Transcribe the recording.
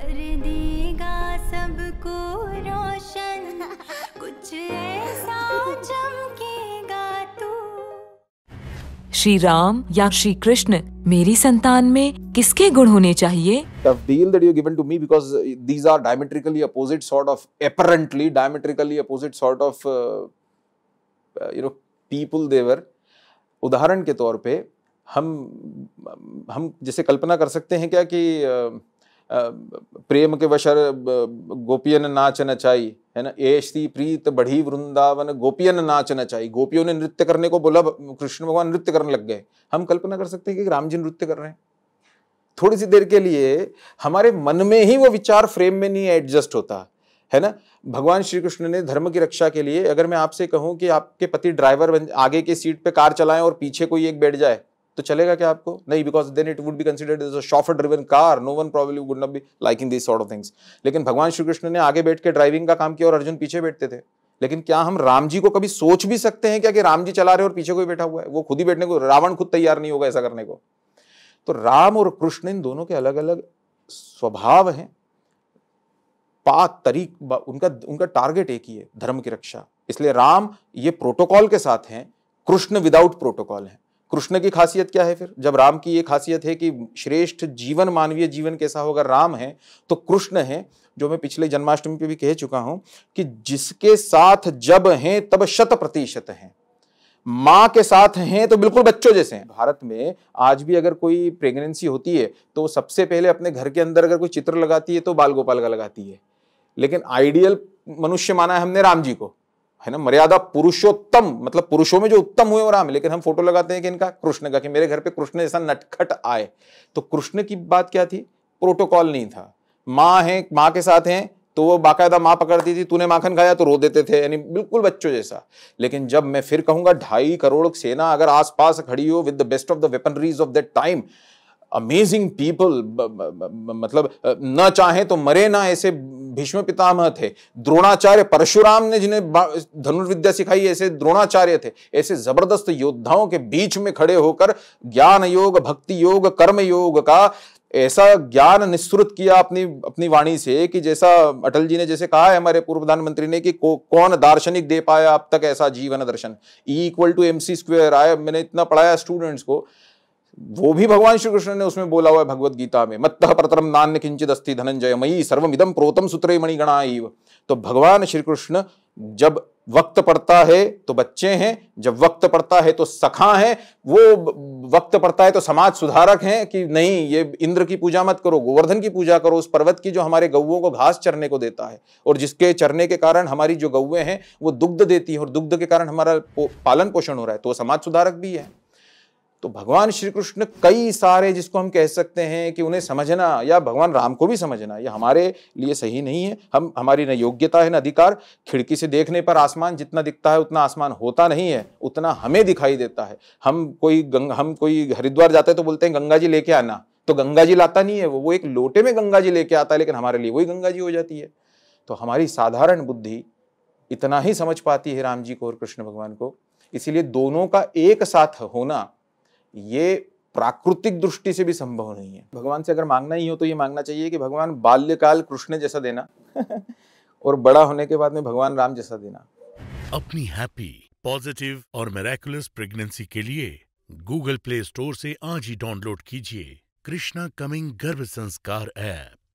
कर देगा सबको रोशन कुछ ऐसा चमकेगा तू तो। श्री राम या श्री कृष्ण मेरी संतान में किसके गुण होने चाहिए that you given to me because these are diametrically opposite sort of apparently diametrically opposite sort of you know people देवर उदाहरण के तौर पे हम हम जैसे कल्पना कर सकते हैं क्या कि uh, प्रेम के वशर गोपियन नाच चाई है ना ऐसी प्रीत बढ़ी वृंदावन गोपियन नाच नचाई गोपियों ने नृत्य करने को बोला कृष्ण भगवान नृत्य करने लग गए हम कल्पना कर सकते हैं कि राम जी नृत्य कर रहे हैं थोड़ी सी देर के लिए हमारे मन में ही वो विचार फ्रेम में नहीं एडजस्ट होता है ना भगवान श्री कृष्ण ने धर्म की रक्षा के लिए अगर मैं आपसे कहूं कि आपके पति ड्राइवर बन आगे के सीट पे कार चलाएं और पीछे कोई एक बैठ जाए तो चलेगा क्या आपको नहीं because then it would be considered is a chauffeur driven car no one problem would not be liking this sort of things लेकिन भगवान श्री कृष्ण ने आगे बैठ के ड्राइविंग का काम किया और अर्जुन पीछे बैठते थे लेकिन क्या हम राम जी को कभी सोच भी सकते हैं क्या कि राम जी चला रहे और पीछे कोई बैठा हुआ है वो खुद ही बैठने को रावण खुद तैयार नहीं होगा ऐसा करने को तो राम और कृष्ण इन दोनों के अलग अलग स्वभाव हैं पात तरीक उनका उनका टारगेट एक ही है धर्म की रक्षा इसलिए राम ये प्रोटोकॉल के साथ हैं कृष्ण विदाउट प्रोटोकॉल है कृष्ण की खासियत क्या है फिर जब राम की ये खासियत है कि श्रेष्ठ जीवन मानवीय जीवन कैसा होगा राम है तो कृष्ण है जो मैं पिछले जन्माष्टमी पे भी कह चुका हूं कि जिसके साथ जब हैं तब शत प्रतिशत हैं माँ के साथ हैं तो बिल्कुल बच्चों जैसे हैं भारत में आज भी अगर कोई प्रेगनेंसी होती है तो सबसे पहले अपने घर के अंदर अगर कोई चित्र लगाती है तो बाल गोपाल का लगाती है लेकिन आइडियल मनुष्य माना है हमने राम जी को है ना मर्यादा पुरुषोत्तम मतलब पुरुषों में जो उत्तम हुए और राम लेकिन हम फोटो लगाते हैं कि इनका कृष्ण का कि मेरे घर पे कृष्ण जैसा नटखट आए तो कृष्ण की बात क्या थी प्रोटोकॉल नहीं था माँ है माँ के साथ हैं तो वो बाकायदा माँ पकड़ती थी तूने माखन खाया तो रो देते थे यानी बिल्कुल बच्चों जैसा लेकिन जब मैं फिर कहूंगा ढाई करोड़ सेना अगर आसपास खड़ी हो with the best of the weaponries of that time amazing people मतलब न चाहे तो मरे ना ऐसे भीष्म पितामह थे द्रोणाचार्य परशुराम ने जिन्हें धनुर्विद्या सिखाई ऐसे द्रोणाचार्य थे ऐसे जबरदस्त योद्धाओं के बीच में खड़े होकर ज्ञान योग भक्ति योग कर्म योग का ऐसा ज्ञान निस्तृत किया अपनी अपनी वाणी से कि जैसा अटल जी ने जैसे कहा है हमारे पूर्व प्रधानमंत्री ने कि को, कौन दार्शनिक दे पाया अब तक ऐसा जीवन दर्शन E equal to M C square आया मैंने इतना पढ़ाया स्टूडेंट्स को वो भी भगवान श्री कृष्ण ने उसमें बोला हुआ है भगवत गीता में मत्त प्रतरम नान्य किंचित अस्थि धनंजय मई सर्वमिदम प्रोतम सूत्र मणिगणा इव तो भगवान श्री कृष्ण जब वक्त पड़ता है तो बच्चे हैं जब वक्त पड़ता है तो सखा हैं वो वक्त पड़ता है तो समाज सुधारक हैं कि नहीं ये इंद्र की पूजा मत करो गोवर्धन की पूजा करो उस पर्वत की जो हमारे गऊओं को घास चरने को देता है और जिसके चरने के कारण हमारी जो गऊ हैं वो दुग्ध देती हैं और दुग्ध के कारण हमारा पालन पोषण हो रहा है तो समाज सुधारक भी है तो भगवान श्री कृष्ण कई सारे जिसको हम कह सकते हैं कि उन्हें समझना या भगवान राम को भी समझना ये हमारे लिए सही नहीं है हम हमारी न योग्यता है न अधिकार खिड़की से देखने पर आसमान जितना दिखता है उतना आसमान होता नहीं है उतना हमें दिखाई देता है हम कोई गंग हम कोई हरिद्वार जाते तो बोलते हैं गंगा जी लेके आना तो गंगा जी लाता नहीं है वो वो एक लोटे में गंगा जी लेके आता है लेकिन हमारे लिए वही गंगा जी हो जाती है तो हमारी साधारण बुद्धि इतना ही समझ पाती है राम जी को और कृष्ण भगवान को इसीलिए दोनों का एक साथ होना ये प्राकृतिक दृष्टि से भी संभव नहीं है भगवान से अगर मांगना ही हो तो ये मांगना चाहिए कि भगवान बाल्यकाल कृष्ण जैसा देना और बड़ा होने के बाद में भगवान राम जैसा देना अपनी हैप्पी पॉजिटिव और मेरेकुलस प्रेगनेंसी के लिए गूगल प्ले स्टोर से आज ही डाउनलोड कीजिए कृष्णा कमिंग गर्भ संस्कार ऐप